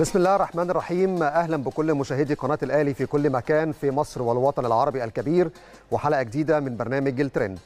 بسم الله الرحمن الرحيم اهلا بكل مشاهدي قناه الاهلي في كل مكان في مصر والوطن العربي الكبير وحلقه جديده من برنامج الترند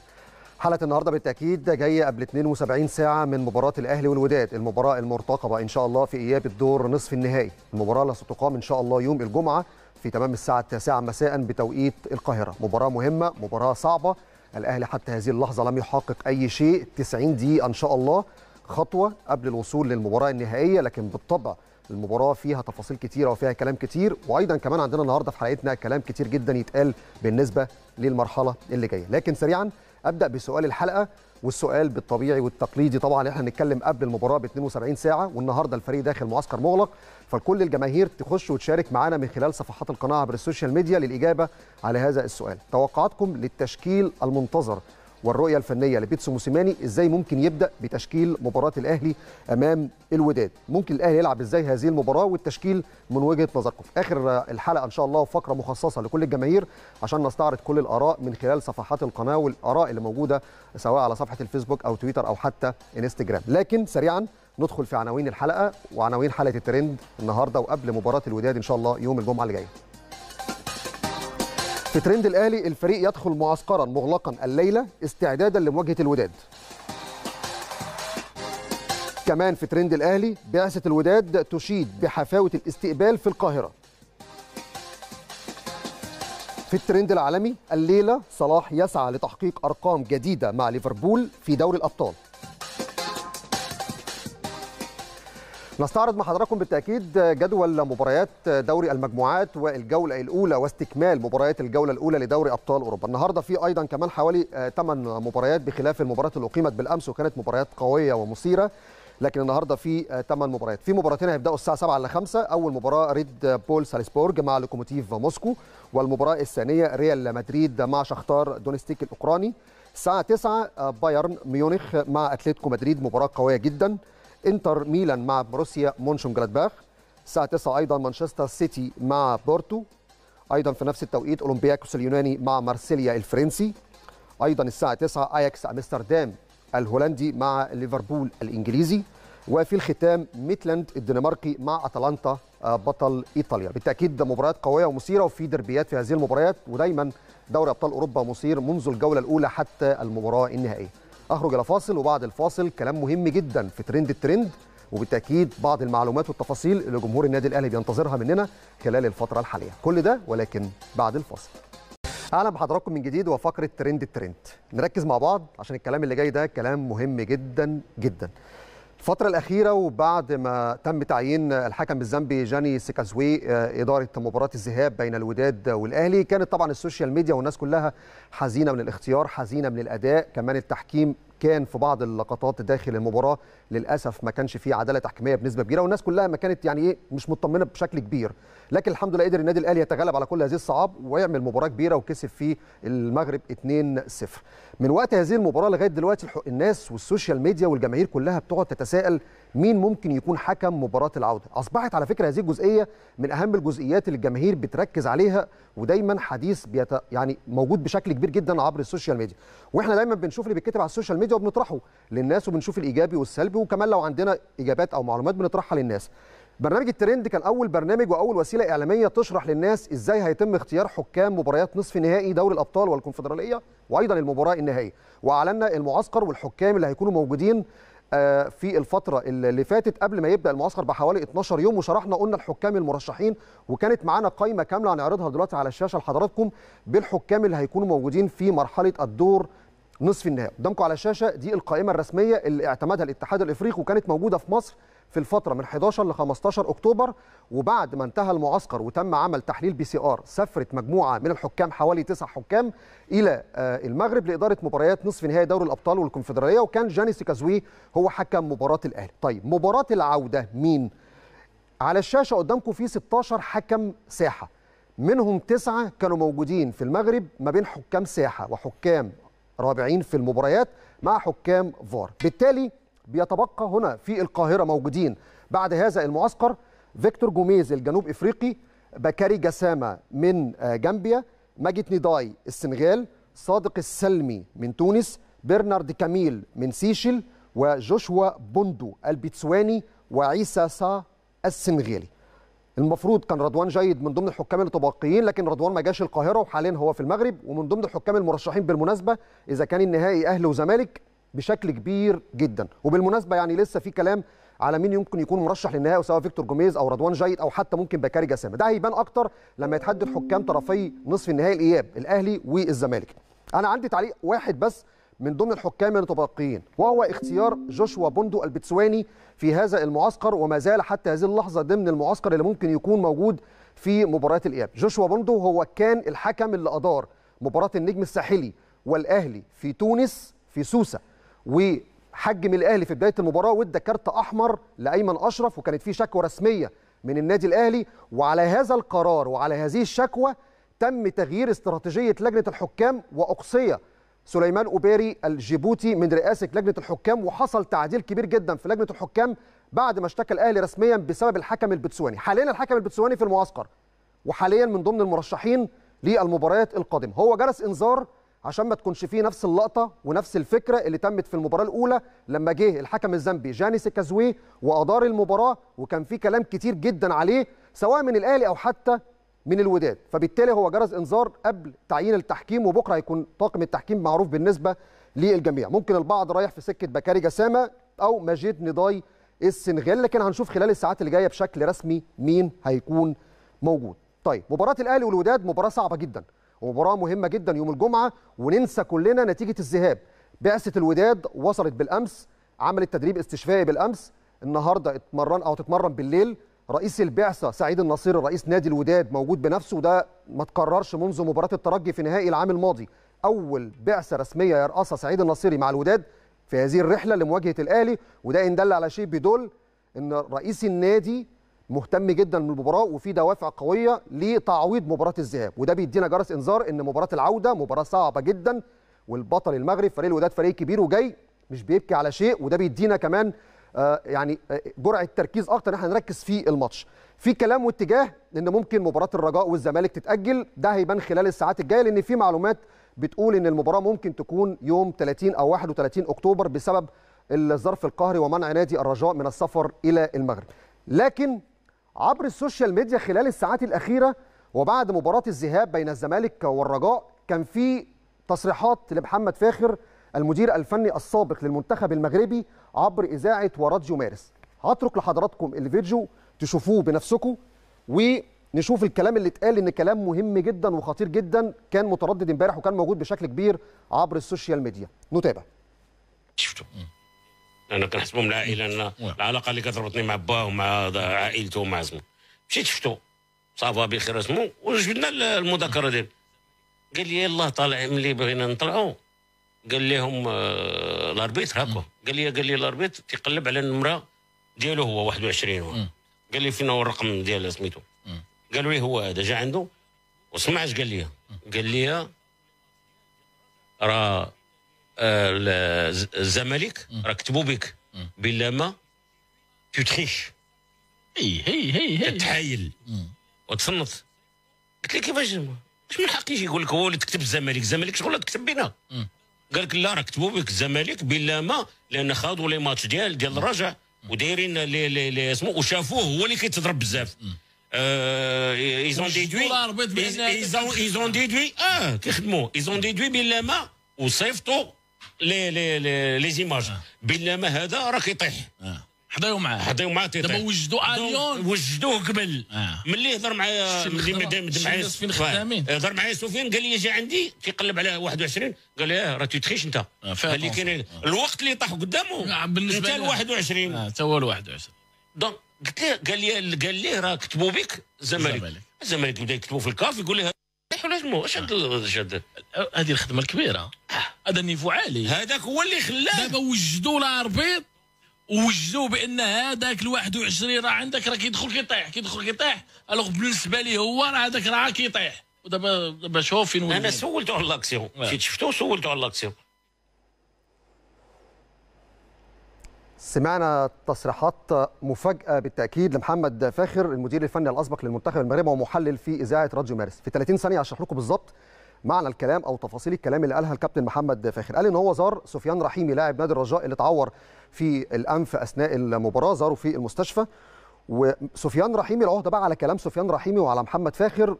حلقه النهارده بالتاكيد جايه قبل 72 ساعه من مباراه الاهلي والوداد المباراه المرتقبه ان شاء الله في اياب الدور نصف النهائي المباراه اللي ستقام ان شاء الله يوم الجمعه في تمام الساعه 9 مساء بتوقيت القاهره مباراه مهمه مباراه صعبه الاهلي حتى هذه اللحظه لم يحقق اي شيء 90 دقيقه ان شاء الله خطوه قبل الوصول للمباراه النهائيه لكن بالطبع المباراه فيها تفاصيل كتيره وفيها كلام كتير وايضا كمان عندنا النهارده في حلقتنا كلام كتير جدا يتقال بالنسبه للمرحله اللي جايه لكن سريعا ابدا بسؤال الحلقه والسؤال بالطبيعي والتقليدي طبعا احنا نتكلم قبل المباراه ب 72 ساعه والنهارده الفريق داخل معسكر مغلق فكل الجماهير تخش وتشارك معنا من خلال صفحات القناه عبر السوشيال ميديا للاجابه على هذا السؤال توقعاتكم للتشكيل المنتظر والرؤيه الفنيه لبيتسو موسيماني ازاي ممكن يبدا بتشكيل مباراه الاهلي امام الوداد ممكن الاهلي يلعب ازاي هذه المباراه والتشكيل من وجهه نظركم اخر الحلقه ان شاء الله فقره مخصصه لكل الجماهير عشان نستعرض كل الاراء من خلال صفحات القناه والاراء اللي موجوده سواء على صفحه الفيسبوك او تويتر او حتى انستجرام لكن سريعا ندخل في عناوين الحلقه وعناوين حلقه الترند النهارده وقبل مباراه الوداد ان شاء الله يوم الجمعه اللي جايه في ترند الاهلي الفريق يدخل معسكرا مغلقا الليله استعدادا لمواجهه الوداد كمان في ترند الاهلي بعثه الوداد تشيد بحفاوه الاستقبال في القاهره في الترند العالمي الليله صلاح يسعى لتحقيق ارقام جديده مع ليفربول في دوري الابطال نستعرض مع حضراتكم بالتاكيد جدول مباريات دوري المجموعات والجوله الاولى واستكمال مباريات الجوله الاولى لدوري ابطال اوروبا النهارده في ايضا كمان حوالي 8 مباريات بخلاف المباريات اللي اقيمت بالامس وكانت مباريات قويه ومثيره لكن النهارده في 8 مباريات في مباراتين هيبداوا الساعه 7 الا 5 اول مباراه ريد بول سالسبورج مع لوكوموتيف موسكو والمباراه الثانيه ريال مدريد مع شختار دونستيك الاوكراني الساعه 9 بايرن ميونخ مع اتلتيكو مدريد مباراه قويه جدا انتر ميلان مع بروسيا مونشن جلادباخ الساعة 9 أيضا مانشستر سيتي مع بورتو أيضا في نفس التوقيت أولمبياكوس اليوناني مع مارسيليا الفرنسي أيضا الساعة 9 أياكس أمستردام الهولندي مع ليفربول الإنجليزي وفي الختام ميتلاند الدنماركي مع أتلانتا آه، بطل إيطاليا بالتأكيد مباريات قوية ومثيرة وفي دربيات في هذه المباريات ودايما دوري أبطال أوروبا مثير منذ الجولة الأولى حتى المباراة النهائية اخرج الى فاصل وبعد الفاصل كلام مهم جدا في ترند الترند وبالتاكيد بعض المعلومات والتفاصيل اللي جمهور النادي الاهلي بينتظرها مننا خلال الفتره الحاليه كل ده ولكن بعد الفاصل اهلا بحضراتكم من جديد وفقره ترند الترند نركز مع بعض عشان الكلام اللي جاي ده كلام مهم جدا جدا الفترة الأخيرة وبعد ما تم تعيين الحكم الزامبي جاني سيكازوي آه، إدارة مباراة الذهاب بين الوداد والأهلي كانت طبعا السوشيال ميديا والناس كلها حزينة من الاختيار حزينة من الأداء كمان التحكيم كان في بعض اللقطات داخل المباراه للاسف ما كانش فيه عداله تحكيميه بنسبه كبيره والناس كلها ما كانت يعني ايه مش مطمنه بشكل كبير لكن الحمد لله قدر النادي الاهلي يتغلب على كل هذه الصعاب ويعمل مباراه كبيره وكسب في المغرب 2-0 من وقت هذه المباراه لغايه دلوقتي الناس والسوشيال ميديا والجماهير كلها بتقعد تتساءل مين ممكن يكون حكم مباراه العوده اصبحت على فكره هذه الجزئيه من اهم الجزئيات اللي الجماهير بتركز عليها ودايما حديث بيت يعني موجود بشكل كبير جدا عبر السوشيال ميديا واحنا دايما بنشوف اللي بيتكتب على السوشيال ميديا الفيديو بنطرحه للناس وبنشوف الايجابي والسلبي وكمان لو عندنا اجابات او معلومات بنطرحها للناس برنامج الترند كان اول برنامج واول وسيله اعلاميه تشرح للناس ازاي هيتم اختيار حكام مباريات نصف نهائي دوري الابطال والكونفدراليه وايضا المباراه النهائيه واعلنا المعسكر والحكام اللي هيكونوا موجودين آه، في الفتره اللي فاتت قبل ما يبدا المعسكر بحوالي 12 يوم وشرحنا قلنا الحكام المرشحين وكانت معانا قائمه كامله هنعرضها دلوقتي على الشاشه لحضراتكم بالحكام اللي هيكونوا موجودين في مرحله الدور نصف النهائي قدامكم على الشاشه دي القائمه الرسميه اللي اعتمدها الاتحاد الافريقي وكانت موجوده في مصر في الفتره من 11 ل 15 اكتوبر وبعد ما انتهى المعسكر وتم عمل تحليل بي سي ار سافرت مجموعه من الحكام حوالي تسع حكام الى آه، المغرب لاداره مباريات نصف نهائي دوري الابطال والكونفدراليه وكان جاني سيكازوي هو حكم مباراه الاهلي طيب مباراه العوده مين على الشاشه قدامكم في 16 حكم ساحه منهم تسعة كانوا موجودين في المغرب ما بين حكام ساحة وحكام رابعين في المباريات مع حكام فار بالتالي بيتبقى هنا في القاهرة موجودين بعد هذا المعسكر فيكتور جوميز الجنوب إفريقي بكاري جسامة من آه، جامبيا ماجد نيداي السنغال صادق السلمي من تونس برنارد كاميل من سيشل وجوشوا بوندو البتسواني وعيسى سا السنغالي المفروض كان رضوان جيد من ضمن الحكام المتبقيين لكن رضوان ما جاش القاهره وحاليا هو في المغرب ومن ضمن الحكام المرشحين بالمناسبه اذا كان النهائي اهلي وزمالك بشكل كبير جدا وبالمناسبه يعني لسه في كلام على مين يمكن يكون مرشح للنهائي سواء فيكتور جوميز او رضوان جيد او حتى ممكن بكاري جسامه ده هيبان اكتر لما يتحدد حكام طرفي نصف النهائي الاياب الاهلي والزمالك انا عندي تعليق واحد بس من ضمن الحكام المتبقيين وهو اختيار جوشوا بوندو البتسواني في هذا المعسكر وما زال حتى هذه اللحظه ضمن المعسكر اللي ممكن يكون موجود في مباراه الاياب جوشوا بوندو هو كان الحكم اللي ادار مباراه النجم الساحلي والاهلي في تونس في سوسه وحجم الاهلي في بدايه المباراه وادى كارت احمر لايمن اشرف وكانت في شكوى رسميه من النادي الاهلي وعلى هذا القرار وعلى هذه الشكوى تم تغيير استراتيجيه لجنه الحكام واقصي سليمان أوبيري الجيبوتي من رئاسة لجنة الحكام وحصل تعديل كبير جدا في لجنة الحكام بعد ما اشتكى الأهلي رسميا بسبب الحكم البتسواني حاليا الحكم البتسواني في المعسكر وحاليا من ضمن المرشحين للمباريات القادمة هو جرس إنذار عشان ما تكونش فيه نفس اللقطه ونفس الفكره اللي تمت في المباراه الاولى لما جه الحكم الزامبي جاني سيكازوي وادار المباراه وكان في كلام كتير جدا عليه سواء من الاهلي او حتى من الوداد فبالتالي هو جرس انذار قبل تعيين التحكيم وبكره هيكون طاقم التحكيم معروف بالنسبه للجميع ممكن البعض رايح في سكه بكاري جسامه او مجيد نضاي السنغال لكن هنشوف خلال الساعات اللي جايه بشكل رسمي مين هيكون موجود طيب مباراه الاهلي والوداد مباراه صعبه جدا ومباراه مهمه جدا يوم الجمعه وننسى كلنا نتيجه الذهاب بعثه الوداد وصلت بالامس عملت تدريب استشفائي بالامس النهارده اتمرن او تتمرن بالليل رئيس البعثه سعيد النصير رئيس نادي الوداد موجود بنفسه وده ما تكررش منذ مباراه الترجي في نهائي العام الماضي اول بعثه رسميه يرأسها سعيد النصيري مع الوداد في هذه الرحله لمواجهه الاهلي وده ان دل على شيء بيدل ان رئيس النادي مهتم جدا بالمباراه وفي دوافع قويه لتعويض مباراه الذهاب وده بيدينا جرس انذار ان مباراه العوده مباراه صعبه جدا والبطل المغرب فريق الوداد فريق كبير وجاي مش بيبكي على شيء وده بيدينا كمان آه، يعني آه، جرعه تركيز اكتر ان احنا نركز في الماتش في كلام واتجاه ان ممكن مباراه الرجاء والزمالك تتاجل ده هيبان خلال الساعات الجايه لان في معلومات بتقول ان المباراه ممكن تكون يوم 30 او 31 اكتوبر بسبب الظرف القهري ومنع نادي الرجاء من السفر الى المغرب لكن عبر السوشيال ميديا خلال الساعات الاخيره وبعد مباراه الذهاب بين الزمالك والرجاء كان في تصريحات لمحمد فاخر المدير الفني السابق للمنتخب المغربي عبر إذاعة وراديو مارس هترك لحضراتكم الفيديو تشوفوه بنفسكم ونشوف الكلام اللي اتقال ان كلام مهم جدا وخطير جدا كان متردد امبارح وكان موجود بشكل كبير عبر السوشيال ميديا نتابع شفته انا كنحسبوا من العائله انا العلاقه اللي كتربطني مع باه ومع عائلته ومع اسمه مشيت شفته صافا بخير اسمه وجبنا المذاكره ديالو قال لي يلاه طالع ملي بغينا نطلعوا قال لهم آه، الاربيت هكا قال لي قال لي الاربيت تيقلب على النمره ديالو هو 21 هو قال لي فين هو الرقم ديال سميتو قالوا لي هو هذا جا عنده وسمع اش قال لي قال لي راه آه، الزمالك راه كتبوا بك بلا ما تتخيش هي هي هي هي تتحايل وتصنت قلت لي كيفاش ما؟ واش من يجي يقول لك هو اللي تكتب الزمالك الزمالك شغل تكتب بينا قال لك لا راه كتبوا بك الزمالك بلا ما لان خاضوا لي ماتش ديال ديال الرجاء ودايرين لي لي لي اسمه وشافوه هو اللي كيتضرب بزاف ايزون ont ايزون ils ont ils ont اه كيخدموا ايزون ont بلا ما وصيفطوا لي لي لي لي زيماج بلا ما هذا راه كيطيح حضيو معاه حضيو معاه تيتا دابا وجدوا اليون وجدوه قبل آه. ملي هضر معايا ملي مدام آه، معايا خدامين هضر معايا سفيان قال لي جا عندي كيقلب على 21 قال لي اه راه تيتخيش انت آه، قال لي كاين آه. الوقت اللي طاح قدامه بالنسبه انت ل 21 حتى هو ال 21 دونك قلت له قال لي قال لي راه كتبوا بك الزمالك الزمالك بدا يكتبوا في الكاف يقول لي إيه، اش هاد هذه الخدمه الكبيره هذا النيفو عالي هذاك هو اللي خلاه دابا وجدوا الاربيط ووجدوا بان هذاك ال 21 راه عندك راه كيدخل كيطيح كيدخل كيطيح الوغ بالنسبه ليه هو راه هذاك راه كيطيح ودابا دابا شوف فين انا سولته على لاكسيون كي شفتو سولته على لاكسيون سمعنا تصريحات مفاجأة بالتأكيد لمحمد فاخر المدير الفني الأسبق للمنتخب المغربي ومحلل في إذاعة راديو مارس في 30 ثانية أشرح لكم بالظبط معنى الكلام او تفاصيل الكلام اللي قالها الكابتن محمد فاخر قال ان هو زار سفيان رحيمي لاعب نادي الرجاء اللي اتعور في الانف اثناء المباراه زاره في المستشفى وسفيان رحيمي العهده بقى على كلام سفيان رحيمي وعلى محمد فاخر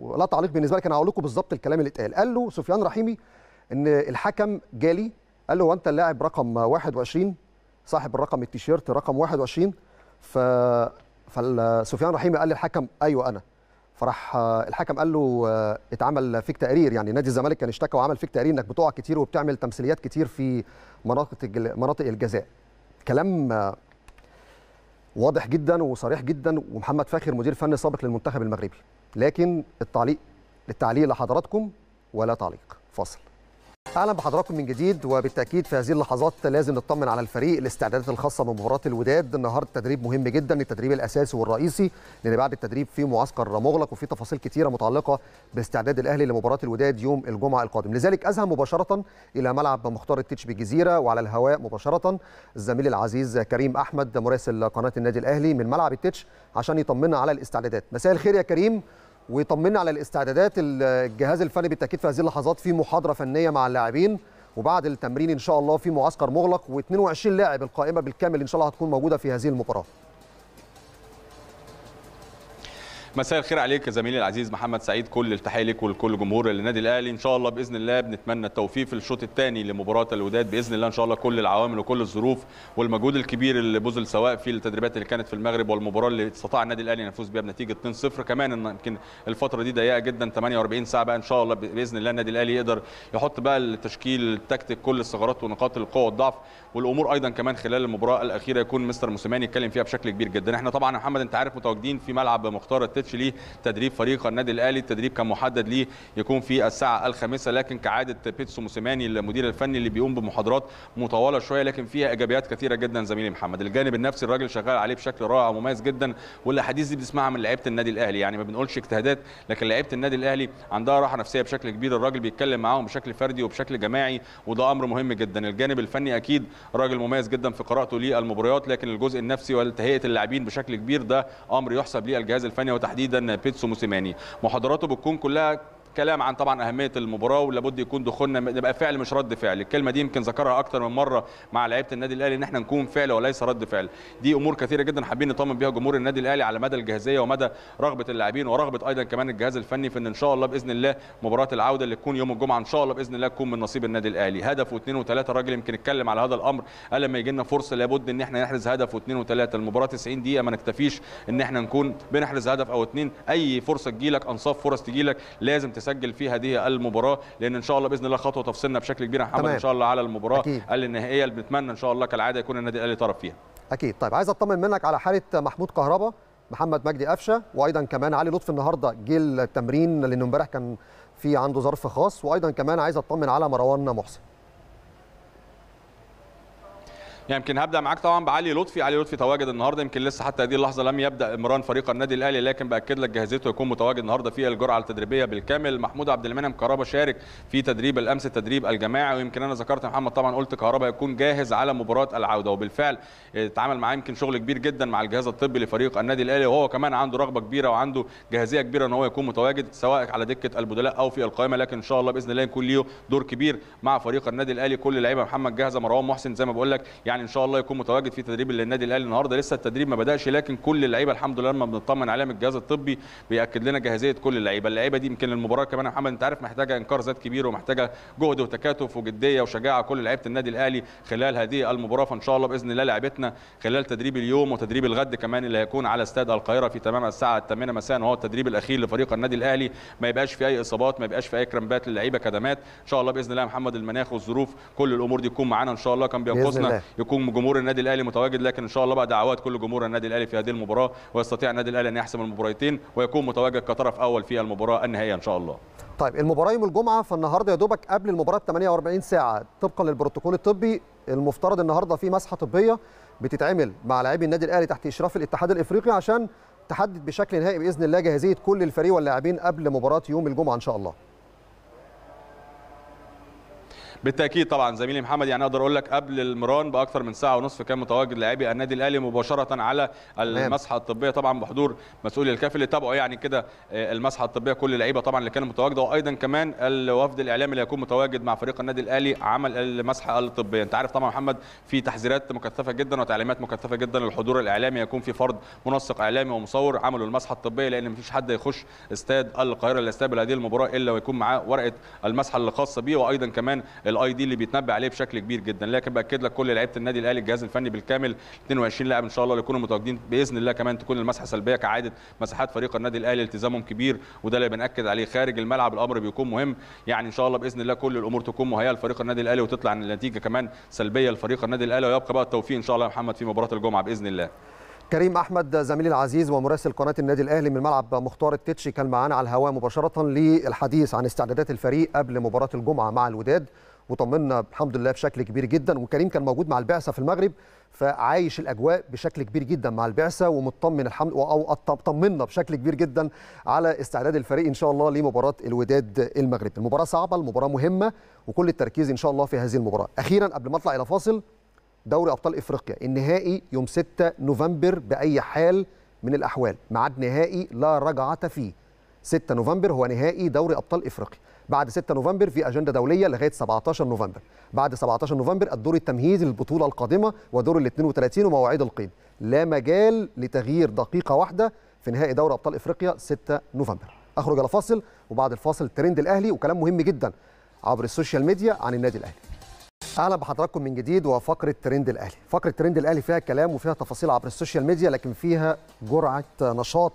ولا تعليق بالنسبه لك انا هقول لكم بالظبط الكلام اللي اتقال قال له سفيان رحيمي ان الحكم جالي قال له وانت اللاعب رقم 21 صاحب الرقم التيشيرت رقم 21 ف فسفيان رحيمي قال للحكم ايوه انا فراح آه، الحكم قال له آه، اتعمل فيك تقرير يعني نادي الزمالك كان اشتكى وعمل فيك تقرير انك بتقع كتير وبتعمل تمثيليات كتير في مناطق مناطق الجزاء كلام آه، واضح جدا وصريح جدا ومحمد فاخر مدير فني سابق للمنتخب المغربي لكن التعليق التعليق لحضراتكم ولا تعليق فاصل اهلا بحضراتكم من جديد وبالتاكيد في هذه اللحظات لازم نطمن على الفريق الاستعدادات الخاصه بمباراه الوداد النهارده التدريب مهم جدا التدريب الاساسي والرئيسي لان بعد التدريب في معسكر مغلق وفي تفاصيل كثيره متعلقه باستعداد الاهلي لمباراه الوداد يوم الجمعه القادم لذلك اذهب مباشره الى ملعب مختار التتش بالجزيره وعلى الهواء مباشره الزميل العزيز كريم احمد مراسل قناه النادي الاهلي من ملعب التتش عشان يطمنا على الاستعدادات مساء الخير يا كريم ويطمنا على الاستعدادات الجهاز الفني بالتاكيد في هذه اللحظات في محاضره فنيه مع اللاعبين وبعد التمرين ان شاء الله في معسكر مغلق و22 لاعب القائمه بالكامل ان شاء الله هتكون موجوده في هذه المباراه مساء الخير عليك يا زميلي العزيز محمد سعيد كل التحيه لك ولكل جمهور النادي الاهلي ان شاء الله باذن الله بنتمنى التوفيق في الشوط الثاني لمباراه الوداد باذن الله ان شاء الله كل العوامل وكل الظروف والمجهود الكبير اللي بذل سواء في التدريبات اللي كانت في المغرب والمباراه اللي استطاع النادي الاهلي يفوز بيها بنتيجه 2-0 كمان يمكن الفتره دي ضيقه جدا 48 ساعه بقى ان شاء الله باذن الله النادي الاهلي يقدر يحط بقى التشكيل التكتيك كل الثغرات ونقاط القوه والضعف والامور ايضا كمان خلال المباراه الاخيره يكون مستر موسيماني يتكلم فيها بشكل كبير جدا احنا طبعا محمد انت عارف متواجدين في ملعب مختار التش خطتش ليه تدريب فريق النادي الاهلي التدريب كان محدد ليه يكون في الساعه الخامسه لكن كعاده بيتسو موسيماني المدير الفني اللي بيقوم بمحاضرات مطوله شويه لكن فيها ايجابيات كثيره جدا زميلي محمد الجانب النفسي الراجل شغال عليه بشكل رائع ومميز جدا والاحاديث دي بنسمعها من لعيبه النادي الاهلي يعني ما بنقولش اجتهادات لكن لعيبه النادي الاهلي عندها راحه نفسيه بشكل كبير الراجل بيتكلم معاهم بشكل فردي وبشكل جماعي وده امر مهم جدا الجانب الفني اكيد راجل مميز جدا في قراءته للمباريات لكن الجزء النفسي وتهيئه اللاعبين بشكل كبير ده امر يحسب للجهاز الفني وتحديد. تحديدا بيتسو موسيماني محاضراته بتكون كلها كلام عن طبعا اهميه المباراه ولابد يكون دخولنا نبقى فعل مش رد فعل الكلمه دي يمكن ذكرها اكتر من مره مع لعيبه النادي الاهلي ان احنا نكون فعل وليس رد فعل دي امور كثيره جدا حابين نطمن بيها جمهور النادي الاهلي على مدى الجاهزيه ومدى رغبه اللاعبين ورغبه ايضا كمان الجهاز الفني في ان ان شاء الله باذن الله مباراه العوده اللي تكون يوم الجمعه ان شاء الله باذن الله تكون من نصيب النادي الاهلي هدف واثنين وثلاثه الراجل يمكن اتكلم على هذا الامر قال لما يجي لنا فرصه لابد ان احنا نحرز هدف واثنين وثلاثه المباراه 90 دقيقه ما نكتفيش ان احنا نكون بنحرز هدف او اثنين اي فرصه تجيلك انصاف فرص تجيلك لازم تسجل في هذه المباراه لان ان شاء الله باذن الله خطوه تفصلنا بشكل كبير يا محمد ان شاء الله على المباراه النهائيه اللي بنتمنى ان شاء الله كالعاده يكون النادي الاهلي طرف فيها اكيد طيب عايز اطمن منك على حاله محمود كهربا محمد مجدي قفشه وايضا كمان علي لطفي النهارده جه التمرين لان امبارح كان في عنده ظرف خاص وايضا كمان عايز اطمن على مروان محسن يعني يمكن هبدا معاك طبعا بعلي لطفي علي لطفي تواجد النهارده يمكن لسه حتى هذه اللحظه لم يبدا امران فريق النادي الاهلي لكن باكد لك جاهزيته يكون متواجد النهارده في الجرعه التدريبيه بالكامل محمود عبد المنعم كهربا شارك في تدريب الامس التدريب الجماعي ويمكن انا ذكرت محمد طبعا قلت كهربا يكون جاهز على مباراه العوده وبالفعل اتعامل معاه يمكن شغل كبير جدا مع الجهاز الطبي لفريق النادي الاهلي وهو كمان عنده رغبه كبيره وعنده جاهزيه كبيره ان هو يكون متواجد سواء على دكه البدلاء او في القائمه لكن ان شاء الله باذن الله يكون ليه دور كبير مع فريق النادي الاهلي كل لعيبه محمد جاهزه مروان محسن زي ما بقول لك يعني ان شاء الله يكون متواجد في تدريب للنادي الاهلي النهارده لسه التدريب ما بداش لكن كل اللعيبه الحمد لله لما بنطمن عليهم الجهاز الطبي بياكد لنا جاهزيه كل اللعيبه اللعيبه دي يمكن المباراه كمان يا محمد انت عارف محتاجه انكار ذات كبير ومحتاجه جهد وتكاتف وجديه وشجاعه كل لعيبه النادي الاهلي خلال هذه المباراه فان شاء الله باذن الله لعيبتنا خلال تدريب اليوم وتدريب الغد كمان اللي هيكون على استاد القاهره في تمام الساعه 8 مساء وهو التدريب الاخير لفريق النادي الاهلي ما يبقاش في اي اصابات ما يبقاش في اي كرامبات للعيبه كدمات ان شاء الله باذن الله محمد المناخ والظروف كل الامور دي تكون معانا ان شاء الله كان بينقصنا يكون جمهور النادي الاهلي متواجد لكن ان شاء الله بقى دعوات كل جمهور النادي الاهلي في هذه المباراه ويستطيع النادي الاهلي ان يحسم المباراتين ويكون متواجد كطرف اول في المباراه النهائيه ان شاء الله طيب المباراه يوم الجمعه فالنهارده يا دوبك قبل المباراه 48 ساعه طبقا للبروتوكول الطبي المفترض النهارده في مسحه طبيه بتتعمل مع لاعبي النادي الاهلي تحت اشراف الاتحاد الافريقي عشان تحدد بشكل نهائي باذن الله جاهزيه كل الفريق واللاعبين قبل مباراه يوم الجمعه ان شاء الله بالتاكيد طبعا زميلي محمد يعني اقدر اقول لك قبل المران باكثر من ساعه ونصف كان متواجد لاعبي النادي الاهلي مباشره على المسحه الطبيه طبعا بحضور مسؤولي الكاف اللي تابعوا يعني كده آه، المسحه الطبيه كل اللعيبه طبعا اللي كانوا متواجده وايضا كمان الوفد الاعلامي اللي هيكون متواجد مع فريق النادي الاهلي عمل المسحه الطبيه انت عارف طبعا محمد في تحذيرات مكثفه جدا وتعليمات مكثفه جدا للحضور الاعلامي يكون في فرض منسق اعلامي ومصور عملوا المسحه الطبيه لان مفيش حد يخش استاد القاهره اللي استقبل هذه المباراه الا ويكون معاه ورقه المسحه الخاصه بيه وايضا كمان الاي دي اللي بيتنبأ عليه بشكل كبير جدا لكن باكد لك كل لعيبه النادي الاهلي الجهاز الفني بالكامل 22 لاعب ان شاء الله اللي يكونوا متواجدين باذن الله كمان تكون المسحه سلبيه كعاده مساحات فريق النادي الاهلي التزامهم كبير وده اللي بناكد عليه خارج الملعب الامر بيكون مهم يعني ان شاء الله باذن الله كل الامور تكون مهيئه لفريق النادي الاهلي وتطلع النتيجه كمان سلبيه لفريق النادي الاهلي ويبقى بقى التوفيق ان شاء الله يا محمد في مباراه الجمعه باذن الله كريم احمد زميلي العزيز ومراسل قناه النادي الاهلي من ملعب مختار التتشي كان معانا على الهواء مباشره للحديث عن استعدادات الفريق قبل مباراه الجمعه مع الوداد وطمنا الحمد لله بشكل كبير جدا وكريم كان موجود مع البعثه في المغرب فعايش الاجواء بشكل كبير جدا مع البعثه ومطمن الحمد او طمنا بشكل كبير جدا على استعداد الفريق ان شاء الله لمباراه الوداد المغرب المباراه صعبه المباراه مهمه وكل التركيز ان شاء الله في هذه المباراه اخيرا قبل ما اطلع الى فاصل دوري ابطال افريقيا النهائي يوم 6 نوفمبر باي حال من الاحوال ميعاد نهائي لا رجعه فيه 6 نوفمبر هو نهائي دوري ابطال افريقيا بعد 6 نوفمبر في اجنده دوليه لغايه 17 نوفمبر بعد 17 نوفمبر الدور التمهيدي للبطوله القادمه ودور ال 32 ومواعيد القيد لا مجال لتغيير دقيقه واحده في نهائي دوري ابطال افريقيا 6 نوفمبر اخرج الى فاصل وبعد الفاصل ترند الاهلي وكلام مهم جدا عبر السوشيال ميديا عن النادي الاهلي اهلا بحضراتكم من جديد وفقره ترند الاهلي فقره ترند الاهلي فيها كلام وفيها تفاصيل عبر السوشيال ميديا لكن فيها جرعه نشاط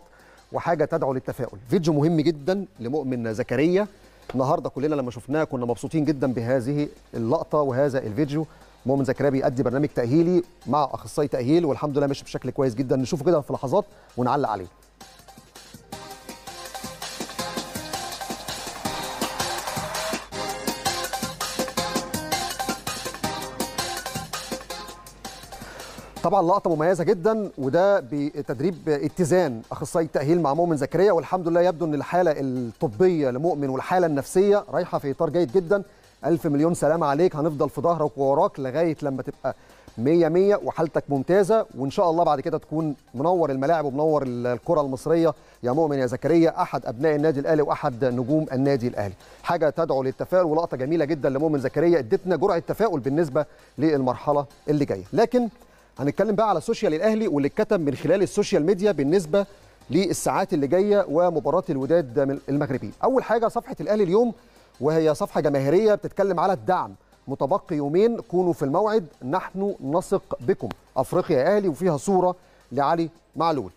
وحاجه تدعو للتفاؤل فيديو مهم جدا لمؤمن زكريا النهارده كلنا لما شفناه كنا مبسوطين جدا بهذه اللقطه وهذا الفيديو مؤمن زكريا بيأدي برنامج تأهيلي مع أخصائي تأهيل والحمد لله ماشي بشكل كويس جدا نشوفه كده في لحظات ونعلق عليه طبعا لقطه مميزه جدا وده بتدريب اتزان اخصائي التاهيل مع مؤمن زكريا والحمد لله يبدو ان الحاله الطبيه لمؤمن والحاله النفسيه رايحه في اطار جيد جدا الف مليون سلام عليك هنفضل في ظهرك ووراك لغايه لما تبقى 100 100 وحالتك ممتازه وان شاء الله بعد كده تكون منور الملاعب ومنور الكره المصريه يا مؤمن يا زكريا احد ابناء النادي الاهلي واحد نجوم النادي الاهلي حاجه تدعو للتفاؤل ولقطه جميله جدا لمؤمن زكريا ادتنا جرعه تفاؤل بالنسبه للمرحله اللي جايه لكن هنتكلم بقى على سوشيال الاهلي واللي اتكتب من خلال السوشيال ميديا بالنسبه للساعات اللي جايه ومباراه الوداد المغربي اول حاجه صفحه الاهلي اليوم وهي صفحه جماهيريه بتتكلم على الدعم متبقي يومين كونوا في الموعد نحن نثق بكم افريقيا اهلي وفيها صوره لعلي معلول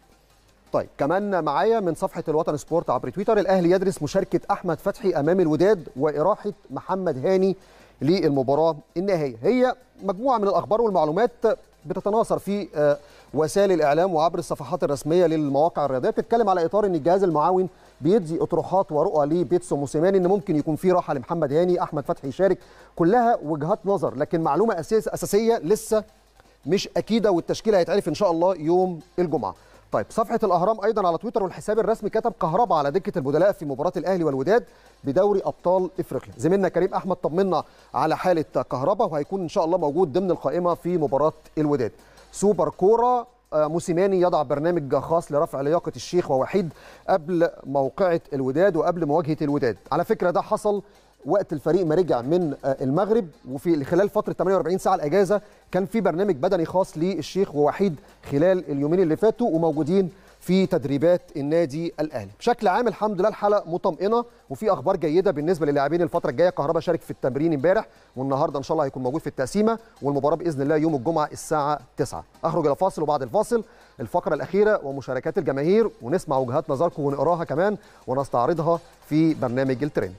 طيب كمان معايا من صفحه الوطن سبورت عبر تويتر الاهلي يدرس مشاركه احمد فتحي امام الوداد واراحه محمد هاني للمباراه النهائيه هي مجموعه من الاخبار والمعلومات بتتناصر في آه، وسائل الاعلام وعبر الصفحات الرسميه للمواقع الرياضيه بتتكلم على اطار ان الجهاز المعاون بيدي اطروحات ورؤى لبيتسو موسيماني ان ممكن يكون في راحه لمحمد هاني احمد فتحي يشارك كلها وجهات نظر لكن معلومه اساسيه لسه مش اكيده والتشكيله هيتعرف ان شاء الله يوم الجمعه طيب صفحه الاهرام ايضا على تويتر والحساب الرسمي كتب كهرباء على دكه البدلاء في مباراه الاهلي والوداد بدوري ابطال افريقيا زميلنا كريم احمد طمنا على حاله كهرباء وهيكون ان شاء الله موجود ضمن القائمه في مباراه الوداد سوبر كوره آه، موسيماني يضع برنامج خاص لرفع لياقه الشيخ ووحيد قبل موقعه الوداد وقبل مواجهه الوداد على فكره ده حصل وقت الفريق ما رجع من آه، المغرب وفي خلال فتره 48 ساعه الاجازه كان في برنامج بدني خاص للشيخ ووحيد خلال اليومين اللي فاتوا وموجودين في تدريبات النادي الاهلي بشكل عام الحمد لله الحلقه مطمئنه وفي اخبار جيده بالنسبه للاعبين الفتره الجايه كهربا شارك في التمرين امبارح والنهارده ان شاء الله هيكون موجود في التقسيمه والمباراه باذن الله يوم الجمعه الساعه 9 اخرج الى فاصل وبعد الفاصل الفقره الاخيره ومشاركات الجماهير ونسمع وجهات نظركم ونقراها كمان ونستعرضها في برنامج الترند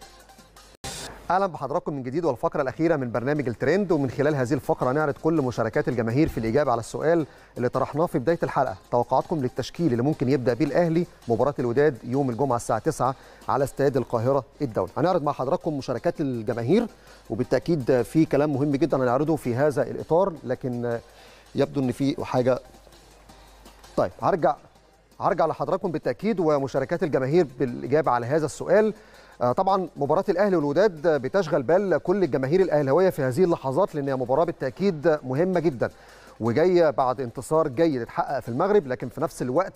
اهلا بحضراتكم من جديد والفقره الاخيره من برنامج الترند ومن خلال هذه الفقره نعرض كل مشاركات الجماهير في الاجابه على السؤال اللي طرحناه في بدايه الحلقه توقعاتكم للتشكيل اللي ممكن يبدا بيه الاهلي مباراه الوداد يوم الجمعه الساعه 9 على استاد القاهره الدولي هنعرض مع حضراتكم مشاركات الجماهير وبالتاكيد في كلام مهم جدا هنعرضه في هذا الاطار لكن يبدو ان في حاجه طيب هرجع هرجع لحضراتكم بالتاكيد ومشاركات الجماهير بالاجابه على هذا السؤال آه، طبعا مباراه الاهلي والوداد بتشغل بال كل الجماهير الاهلاويه في هذه اللحظات لان هي مباراه بالتاكيد مهمه جدا وجايه بعد انتصار جيد اتحقق في المغرب لكن في نفس الوقت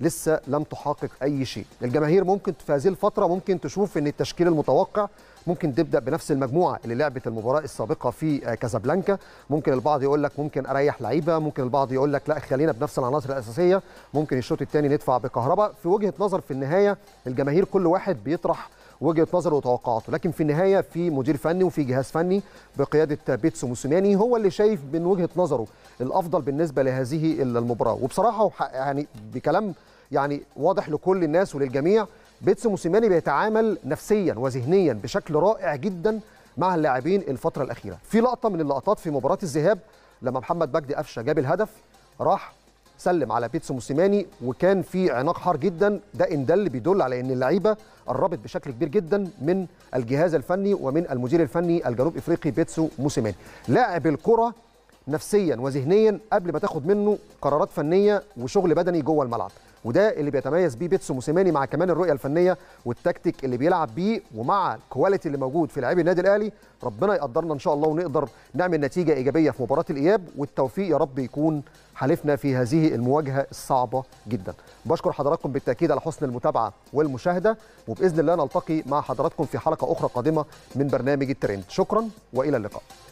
لسه لم تحقق اي شيء الجماهير ممكن في هذه الفتره ممكن تشوف ان التشكيل المتوقع ممكن تبدا بنفس المجموعه اللي لعبت المباراه السابقه في كازابلانكا ممكن البعض يقول لك ممكن اريح لعيبه ممكن البعض يقول لك لا خلينا بنفس العناصر الاساسيه ممكن الشوط الثاني ندفع بكهرباء في وجهه نظر في النهايه الجماهير كل واحد بيطرح وجهه نظره وتوقعاته لكن في النهايه في مدير فني وفي جهاز فني بقياده بيتسو موسيماني هو اللي شايف من وجهه نظره الافضل بالنسبه لهذه المباراه وبصراحه يعني بكلام يعني واضح لكل الناس وللجميع بيتسو موسيماني بيتعامل نفسيا وذهنيا بشكل رائع جدا مع اللاعبين الفتره الاخيره في لقطه من اللقطات في مباراه الذهاب لما محمد مجدي قفشه جاب الهدف راح سلم على بيتسو موسيماني وكان في عناق حار جدا ده ان دل بيدل على ان اللعيبه قربت بشكل كبير جدا من الجهاز الفني ومن المدير الفني الجنوب افريقي بيتسو موسيماني لاعب الكره نفسيا وذهنيا قبل ما تاخد منه قرارات فنيه وشغل بدني جوه الملعب وده اللي بيتميز بيه بيتسو موسيماني مع كمان الرؤيه الفنيه والتكتيك اللي بيلعب بيه ومع الكواليتي اللي موجود في لاعبي النادي الاهلي ربنا يقدرنا ان شاء الله ونقدر نعمل نتيجه ايجابيه في مباراه الاياب والتوفيق يا رب يكون حلفنا في هذه المواجهه الصعبه جدا بشكر حضراتكم بالتاكيد على حسن المتابعه والمشاهده وباذن الله نلتقي مع حضراتكم في حلقه اخرى قادمه من برنامج الترند شكرا والى اللقاء